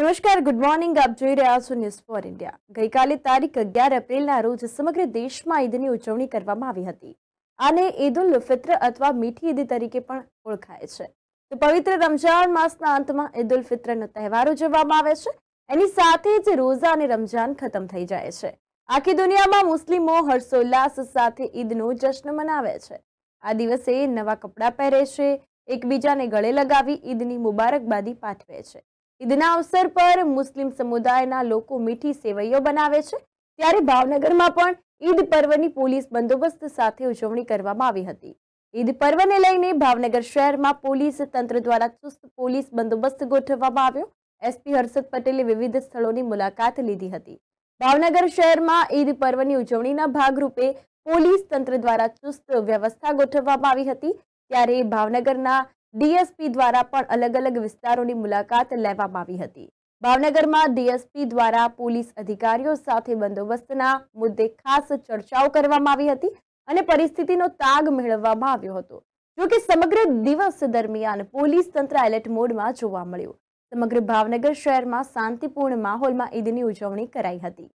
નમસ્કાર good morning આપ જોઈ રહ્યા છો ન્યૂઝ ફોર ઇન્ડિયા ગઈકાલે તારીખ અગિયાર એપ્રિલના રોજ સમગ્ર દેશમાં ઈદની ઉજવણી કરવામાં આવી હતી આને ઈદ ઉલ ફિત્ર અથવા મીઠી ઈદ તરીકે પણ ઓળખાય છે તો પવિત્ર રમઝાન માસના અંતમાં ઈદ ઉલ ફિત્રનો તહેવાર ઉજવવામાં આવે છે એની સાથે જ રોઝા અને રમઝાન ખતમ થઈ જાય છે આખી દુનિયામાં મુસ્લિમો હર્ષોલ્લાસ સાથે ઈદનો જશ્ન મનાવે છે આ દિવસે નવા કપડાં પહેરે છે એકબીજાને ગળે લગાવી ઈદની મુબારકબાદી પાઠવે છે ઈદના અવસર પર મુસ્લિમ સમુદાયના લોકો મીઠી સેવૈયો બનાવે છે ત્યારે ભાવનગરમાં પણ ઈદ પર્વની પોલીસ બંદોબસ્ત સાથે ઉજવણી કરવામાં આવી હતી ઈદ પર્વને લઈને ભાવનગર શહેરમાં પોલીસ તંત્ર દ્વારા ચુસ્ત પોલીસ બંદોબસ્ત ગોઠવવામાં આવ્યો એસપી હર્ષદ પટેલે વિવિધ સ્થળોની મુલાકાત લીધી હતી ભાવનગર શહેરમાં ઈદ પર્વની ઉજવણીના ભાગરૂપે પોલીસ તંત્ર દ્વારા ચુસ્ત વ્યવસ્થા ગોઠવવામાં આવી હતી ત્યારે ભાવનગરના ડીએસપી દ્વારા પણ અલગ અલગ વિસ્તારોની મુલાકાત લેવામાં આવી હતી ભાવનગરમાં ડીએસપી દ્વારા પોલીસ અધિકારીઓ સાથે બંદોબસ્તના મુદ્દે ખાસ ચર્ચાઓ કરવામાં આવી હતી અને પરિસ્થિતિનો તાગ મેળવવામાં આવ્યો હતો જો કે સમગ્ર દિવસ દરમિયાન પોલીસ તંત્ર એલર્ટ મોડમાં જોવા મળ્યું સમગ્ર ભાવનગર શહેરમાં શાંતિપૂર્ણ માહોલમાં ઈદની ઉજવણી કરાઈ હતી